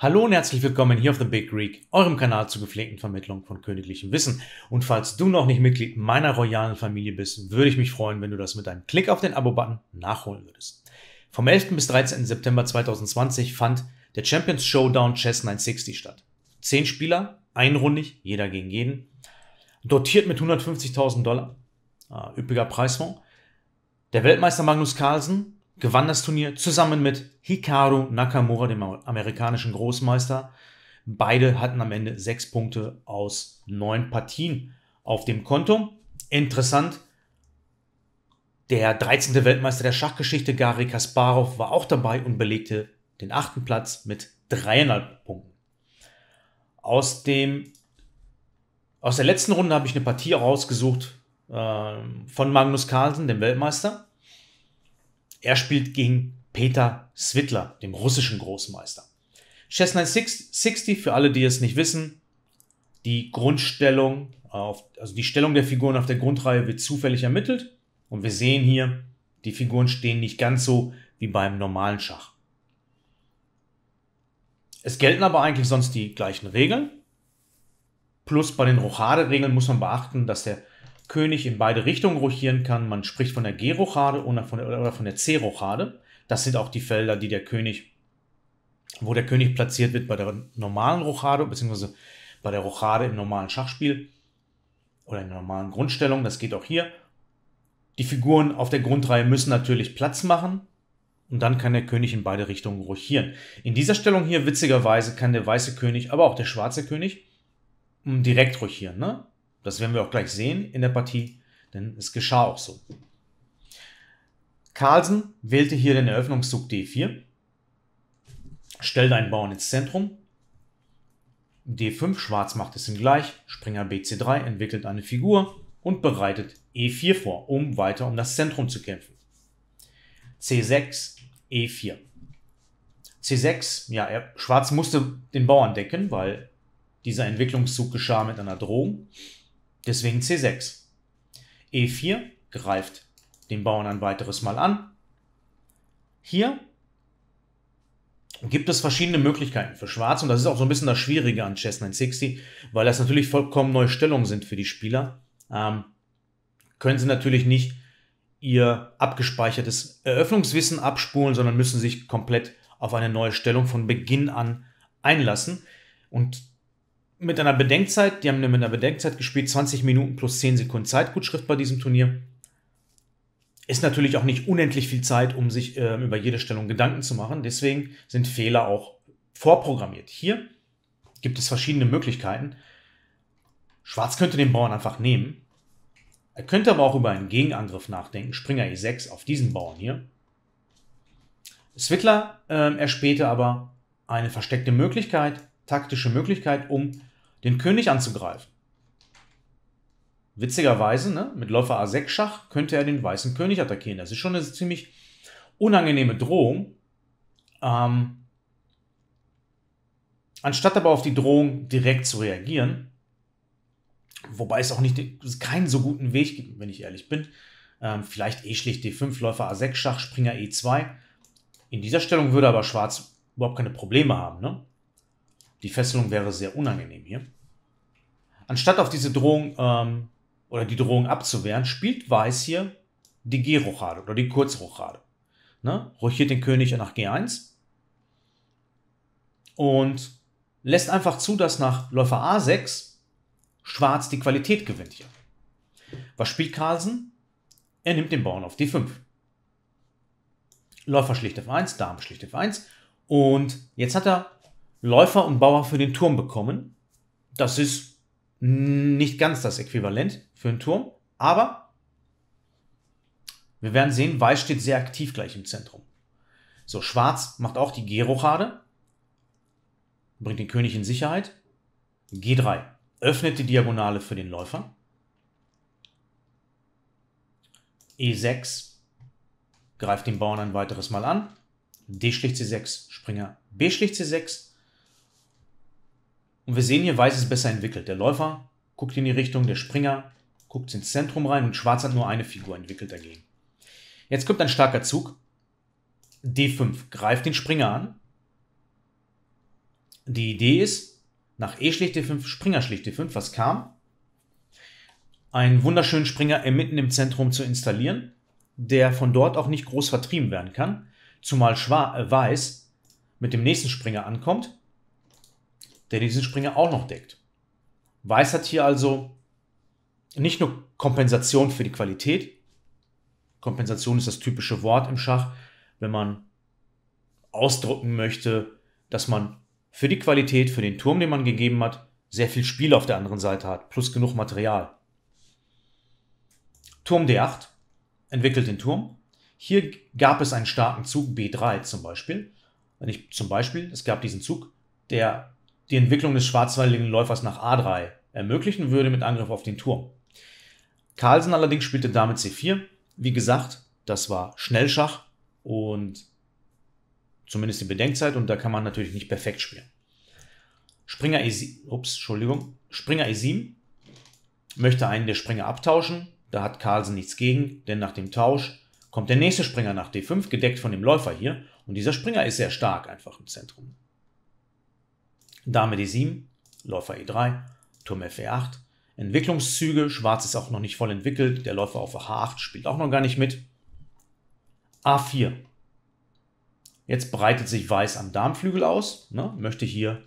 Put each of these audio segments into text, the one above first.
Hallo und herzlich willkommen hier auf The Big Greek, eurem Kanal zur gepflegten Vermittlung von königlichem Wissen. Und falls du noch nicht Mitglied meiner royalen Familie bist, würde ich mich freuen, wenn du das mit einem Klick auf den Abo-Button nachholen würdest. Vom 11. bis 13. September 2020 fand der Champions Showdown Chess 960 statt. Zehn Spieler, einrundig, jeder gegen jeden. Dotiert mit 150.000 Dollar, äh, üppiger Preisfonds. Der Weltmeister Magnus Carlsen gewann das Turnier zusammen mit Hikaru Nakamura, dem amerikanischen Großmeister. Beide hatten am Ende sechs Punkte aus neun Partien auf dem Konto. Interessant, der 13. Weltmeister der Schachgeschichte, Gary Kasparov, war auch dabei und belegte den achten Platz mit dreieinhalb Punkten. Aus, dem, aus der letzten Runde habe ich eine Partie rausgesucht äh, von Magnus Carlsen, dem Weltmeister. Er spielt gegen Peter Swidler, dem russischen Großmeister. Chess 960, für alle, die es nicht wissen, die Grundstellung, äh, auf, also die Stellung der Figuren auf der Grundreihe wird zufällig ermittelt. Und wir sehen hier, die Figuren stehen nicht ganz so wie beim normalen Schach. Es gelten aber eigentlich sonst die gleichen Regeln. Plus bei den Rochade-Regeln muss man beachten, dass der König in beide Richtungen rochieren kann. Man spricht von der G-Rochade oder von der, C-Rochade. Das sind auch die Felder, die der König, wo der König platziert wird bei der normalen Rochade, beziehungsweise bei der Rochade im normalen Schachspiel oder in der normalen Grundstellung. Das geht auch hier. Die Figuren auf der Grundreihe müssen natürlich Platz machen, und dann kann der König in beide Richtungen rochieren. In dieser Stellung hier, witzigerweise, kann der weiße König, aber auch der schwarze König, direkt rochieren. Ne? Das werden wir auch gleich sehen in der Partie, denn es geschah auch so. Carlsen wählte hier den Eröffnungszug D4, stellte einen Bauern ins Zentrum. D5, Schwarz macht es ihm gleich, Springer BC3 entwickelt eine Figur und bereitet E4 vor, um weiter um das Zentrum zu kämpfen. C6, E4. C6, ja, er, Schwarz musste den Bauern decken, weil dieser Entwicklungszug geschah mit einer Drohung. Deswegen C6. E4 greift den Bauern ein weiteres Mal an. Hier gibt es verschiedene Möglichkeiten für Schwarz und das ist auch so ein bisschen das Schwierige an Chess 960, weil das natürlich vollkommen neue Stellungen sind für die Spieler. Ähm, können sie natürlich nicht ihr abgespeichertes Eröffnungswissen abspulen, sondern müssen sich komplett auf eine neue Stellung von Beginn an einlassen. Und mit einer Bedenkzeit, die haben mit einer Bedenkzeit gespielt, 20 Minuten plus 10 Sekunden Zeitgutschrift bei diesem Turnier. Ist natürlich auch nicht unendlich viel Zeit, um sich äh, über jede Stellung Gedanken zu machen. Deswegen sind Fehler auch vorprogrammiert. Hier gibt es verschiedene Möglichkeiten. Schwarz könnte den Bauern einfach nehmen. Er könnte aber auch über einen Gegenangriff nachdenken. Springer E6 auf diesen Bauern hier. Swittler äh, erspähte aber eine versteckte Möglichkeit, taktische Möglichkeit, um den König anzugreifen. Witzigerweise, ne, mit Läufer A6 Schach könnte er den weißen König attackieren. Das ist schon eine ziemlich unangenehme Drohung. Ähm, anstatt aber auf die Drohung direkt zu reagieren, wobei es auch nicht keinen so guten Weg gibt, wenn ich ehrlich bin, ähm, vielleicht eh schlicht D5, Läufer A6 Schach, Springer E2. In dieser Stellung würde aber Schwarz überhaupt keine Probleme haben. Ne? Die Fesselung wäre sehr unangenehm hier. Anstatt auf diese Drohung ähm, oder die Drohung abzuwehren, spielt Weiß hier die G-Rochade oder die Kurzrochade. Ne? Rochiert den König nach G1 und lässt einfach zu, dass nach Läufer A6 Schwarz die Qualität gewinnt hier. Was spielt Carlsen? Er nimmt den Bauern auf D5. Läufer schlicht F1, Dame schlicht F1 und jetzt hat er Läufer und Bauer für den Turm bekommen. Das ist nicht ganz das Äquivalent für einen Turm, aber wir werden sehen, Weiß steht sehr aktiv gleich im Zentrum. So, Schwarz macht auch die G-Rochade, bringt den König in Sicherheit. G3 öffnet die Diagonale für den Läufer. E6 greift den Bauern ein weiteres Mal an. D schlicht C6, Springer B schlicht C6, und wir sehen hier, Weiß ist besser entwickelt. Der Läufer guckt in die Richtung, der Springer guckt ins Zentrum rein und Schwarz hat nur eine Figur entwickelt dagegen. Jetzt kommt ein starker Zug. D5 greift den Springer an. Die Idee ist, nach E schlägt D5, Springer schlägt D5, was kam? Einen wunderschönen Springer mitten im Zentrum zu installieren, der von dort auch nicht groß vertrieben werden kann, zumal Schwa äh, Weiß mit dem nächsten Springer ankommt der diesen Springer auch noch deckt. Weiß hat hier also nicht nur Kompensation für die Qualität, Kompensation ist das typische Wort im Schach, wenn man ausdrücken möchte, dass man für die Qualität, für den Turm, den man gegeben hat, sehr viel Spiel auf der anderen Seite hat, plus genug Material. Turm D8 entwickelt den Turm. Hier gab es einen starken Zug B3 zum Beispiel. Wenn ich zum Beispiel, es gab diesen Zug, der die Entwicklung des schwarzweiligen Läufers nach A3 ermöglichen würde mit Angriff auf den Turm. Carlsen allerdings spielte damit C4. Wie gesagt, das war Schnellschach und zumindest die Bedenkzeit und da kann man natürlich nicht perfekt spielen. Springer E7, ups, Entschuldigung, Springer E7 möchte einen der Springer abtauschen, da hat Carlsen nichts gegen, denn nach dem Tausch kommt der nächste Springer nach D5, gedeckt von dem Läufer hier und dieser Springer ist sehr stark einfach im Zentrum. Dame D7, Läufer E3, Turm F8. E Entwicklungszüge, Schwarz ist auch noch nicht voll entwickelt, der Läufer auf H8 spielt auch noch gar nicht mit. A4. Jetzt breitet sich Weiß am Darmflügel aus, ne? möchte hier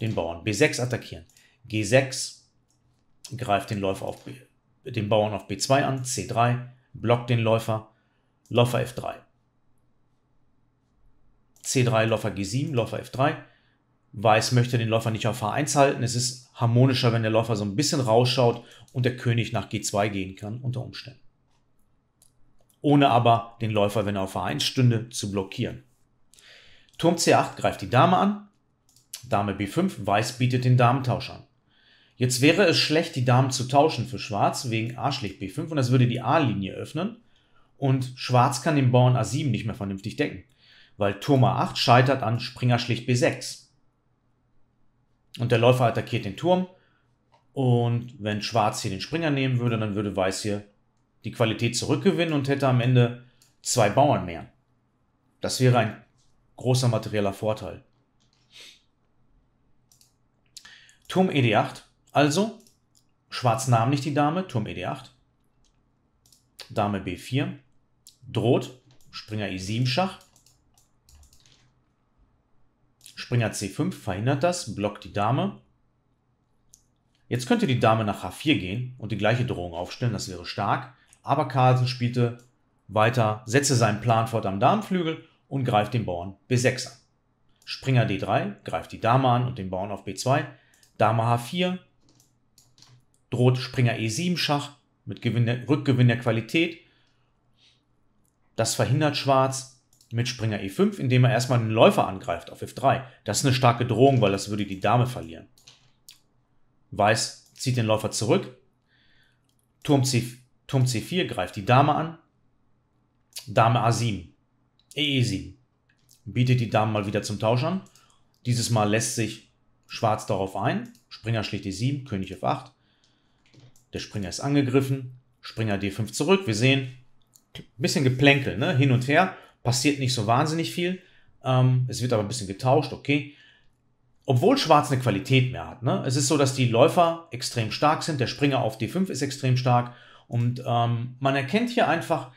den Bauern B6 attackieren. G6 greift den Läufer auf B, den Bauern auf B2 an, C3 blockt den Läufer, Läufer F3. C3, Läufer G7, Läufer F3. Weiß möchte den Läufer nicht auf H1 halten. Es ist harmonischer, wenn der Läufer so ein bisschen rausschaut und der König nach G2 gehen kann unter Umständen. Ohne aber den Läufer, wenn er auf H1 stünde, zu blockieren. Turm C8 greift die Dame an. Dame B5, Weiß bietet den Damentausch an. Jetzt wäre es schlecht, die Damen zu tauschen für Schwarz wegen A schlicht B5 und das würde die A-Linie öffnen. Und Schwarz kann den Bauern A7 nicht mehr vernünftig decken, weil Turm A8 scheitert an Springer schlicht B6. Und der Läufer attackiert den Turm. Und wenn Schwarz hier den Springer nehmen würde, dann würde Weiß hier die Qualität zurückgewinnen und hätte am Ende zwei Bauern mehr. Das wäre ein großer materieller Vorteil. Turm ED8. Also, Schwarz nahm nicht die Dame, Turm ED8. Dame B4. Droht, Springer E7 Schach. Springer C5 verhindert das, blockt die Dame. Jetzt könnte die Dame nach H4 gehen und die gleiche Drohung aufstellen, das wäre stark. Aber Carlsen spielte weiter, setzte seinen Plan fort am Damenflügel und greift den Bauern B6 an. Springer D3 greift die Dame an und den Bauern auf B2. Dame H4 droht Springer E7 Schach mit Gewinn der, Rückgewinn der Qualität. Das verhindert Schwarz mit Springer E5, indem er erstmal den Läufer angreift auf F3. Das ist eine starke Drohung, weil das würde die Dame verlieren. Weiß zieht den Läufer zurück. Turm, C, Turm C4 greift die Dame an. Dame A7. E7. E Bietet die Dame mal wieder zum Tausch an. Dieses Mal lässt sich Schwarz darauf ein. Springer schlägt E7, König F8. Der Springer ist angegriffen. Springer D5 zurück. Wir sehen, ein bisschen Geplänkel, ne? hin und her passiert nicht so wahnsinnig viel. Ähm, es wird aber ein bisschen getauscht, okay. Obwohl Schwarz eine Qualität mehr hat. Ne? Es ist so, dass die Läufer extrem stark sind. Der Springer auf D5 ist extrem stark. Und ähm, man erkennt hier einfach,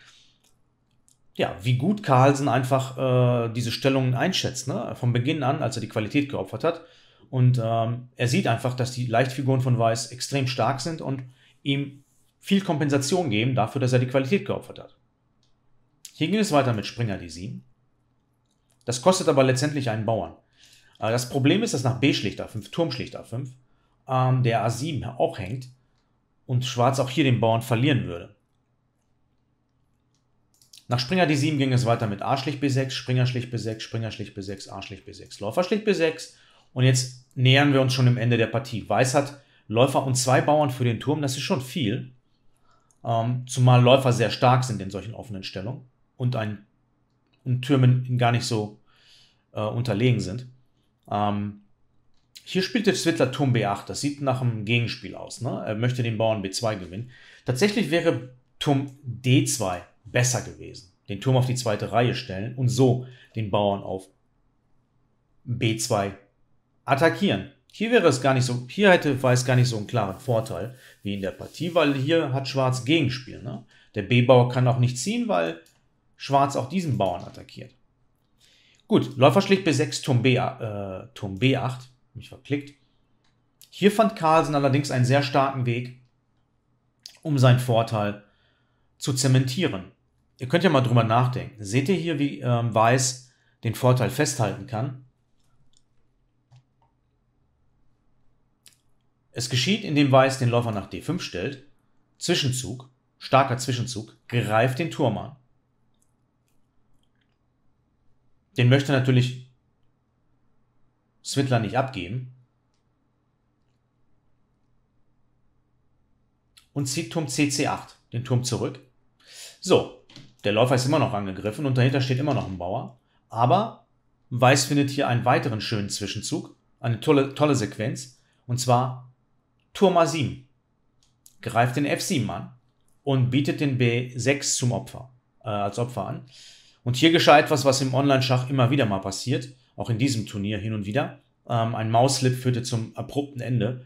ja, wie gut Carlsen einfach äh, diese Stellungen einschätzt. Ne? Von Beginn an, als er die Qualität geopfert hat. Und ähm, er sieht einfach, dass die Leichtfiguren von Weiß extrem stark sind und ihm viel Kompensation geben dafür, dass er die Qualität geopfert hat. Hier ging es weiter mit Springer D7. Das kostet aber letztendlich einen Bauern. Äh, das Problem ist, dass nach B schlicht A5, Turm schlicht A5, ähm, der A7 auch hängt und Schwarz auch hier den Bauern verlieren würde. Nach Springer D7 ging es weiter mit A schlicht B6, Springer schlicht B6, Springer schlicht B6, A schlicht B6, Läufer schlicht B6. Und jetzt nähern wir uns schon dem Ende der Partie. Weiß hat Läufer und zwei Bauern für den Turm, das ist schon viel. Ähm, zumal Läufer sehr stark sind in solchen offenen Stellungen und, ein, und Türmen gar nicht so äh, unterlegen sind. Ähm, hier spielt der Zwittler Turm B8. Das sieht nach einem Gegenspiel aus. Ne? Er möchte den Bauern B2 gewinnen. Tatsächlich wäre Turm D2 besser gewesen. Den Turm auf die zweite Reihe stellen und so den Bauern auf B2 attackieren. Hier wäre es gar nicht so, hier hätte Weiß gar nicht so einen klaren Vorteil wie in der Partie, weil hier hat Schwarz Gegenspiel. Ne? Der B-Bauer kann auch nicht ziehen, weil Schwarz auch diesen Bauern attackiert. Gut, Läufer schlägt B6, Turm, B, äh, Turm B8. Mich verklickt. Hier fand Carlsen allerdings einen sehr starken Weg, um seinen Vorteil zu zementieren. Ihr könnt ja mal drüber nachdenken. Seht ihr hier, wie ähm, Weiß den Vorteil festhalten kann? Es geschieht, indem Weiß den Läufer nach D5 stellt. Zwischenzug, starker Zwischenzug, greift den Turm an. Den möchte natürlich Swidler nicht abgeben. Und zieht Turm CC8, den Turm zurück. So, der Läufer ist immer noch angegriffen und dahinter steht immer noch ein Bauer. Aber Weiß findet hier einen weiteren schönen Zwischenzug, eine tolle, tolle Sequenz. Und zwar Turm A7 greift den F7 an und bietet den B6 zum Opfer, äh, als Opfer an. Und hier geschah etwas, was im Online-Schach immer wieder mal passiert, auch in diesem Turnier hin und wieder. Ähm, ein Mausslip führte zum abrupten Ende.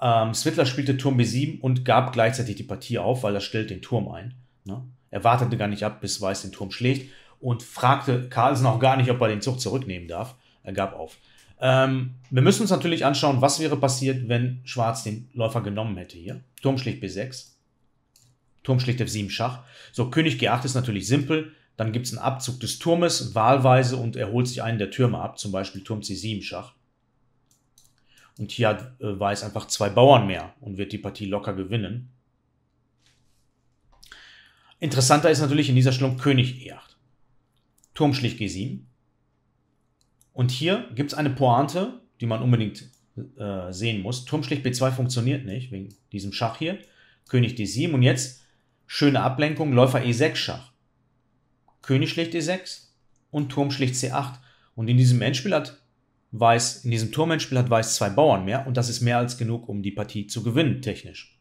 Ähm, Swidler spielte Turm B7 und gab gleichzeitig die Partie auf, weil er stellt den Turm ein. Ne? Er wartete gar nicht ab, bis Weiß den Turm schlägt und fragte Carlsen auch gar nicht, ob er den Zug zurücknehmen darf. Er gab auf. Ähm, wir müssen uns natürlich anschauen, was wäre passiert, wenn Schwarz den Läufer genommen hätte hier. Turm schlägt B6. Turm schlägt F7 Schach. So, König G8 ist natürlich simpel. Dann gibt es einen Abzug des Turmes wahlweise und er holt sich einen der Türme ab, zum Beispiel Turm C7 Schach. Und hier hat äh, Weiß einfach zwei Bauern mehr und wird die Partie locker gewinnen. Interessanter ist natürlich in dieser Stellung König E8. Turm schlicht G7. Und hier gibt es eine Pointe, die man unbedingt äh, sehen muss. Turm schlicht B2 funktioniert nicht, wegen diesem Schach hier. König D7 und jetzt schöne Ablenkung, Läufer E6 Schach. König schlägt E6 und Turm schlägt C8. Und in diesem Endspiel hat Weiß, in diesem Turmendspiel hat Weiß zwei Bauern mehr und das ist mehr als genug, um die Partie zu gewinnen, technisch.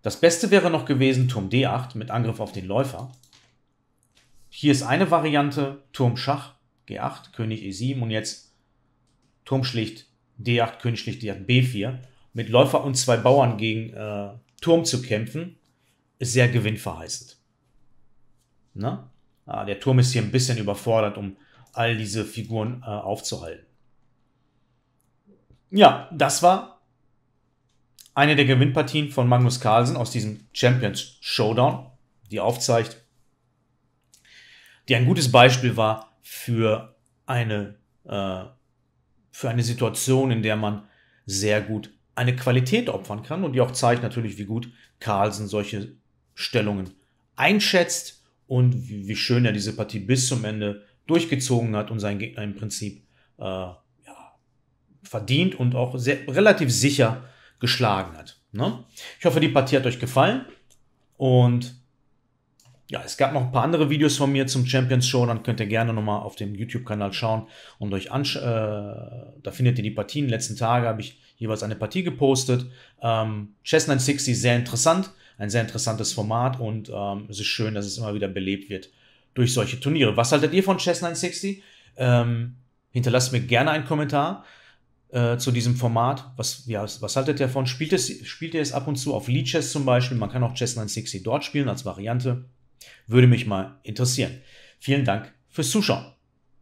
Das Beste wäre noch gewesen Turm D8 mit Angriff auf den Läufer. Hier ist eine Variante, Turm Schach, G8, König E7 und jetzt Turm schlicht D8, König schlicht D8, B4. Mit Läufer und zwei Bauern gegen äh, Turm zu kämpfen, ist sehr gewinnverheißend. Ne? Ah, der Turm ist hier ein bisschen überfordert, um all diese Figuren äh, aufzuhalten. Ja, das war eine der Gewinnpartien von Magnus Carlsen aus diesem Champions Showdown, die aufzeigt, die ein gutes Beispiel war für eine, äh, für eine Situation, in der man sehr gut eine Qualität opfern kann und die auch zeigt natürlich, wie gut Carlsen solche Stellungen einschätzt und wie, wie, schön er diese Partie bis zum Ende durchgezogen hat und seinen Gegner im Prinzip äh, ja, verdient und auch sehr, relativ sicher geschlagen hat. Ne? Ich hoffe, die Partie hat euch gefallen und ja, es gab noch ein paar andere Videos von mir zum Champions Show, dann könnt ihr gerne nochmal auf dem YouTube-Kanal schauen und euch anschauen. Äh, da findet ihr die Partien. Letzten Tage habe ich jeweils eine Partie gepostet. Ähm, Chess 960 sehr interessant ein sehr interessantes Format und ähm, es ist schön, dass es immer wieder belebt wird durch solche Turniere. Was haltet ihr von Chess 960? Ähm, hinterlasst mir gerne einen Kommentar äh, zu diesem Format. Was, ja, was haltet ihr davon? Spielt, es, spielt ihr es ab und zu auf Lead Chess zum Beispiel? Man kann auch Chess 960 dort spielen als Variante. Würde mich mal interessieren. Vielen Dank fürs Zuschauen.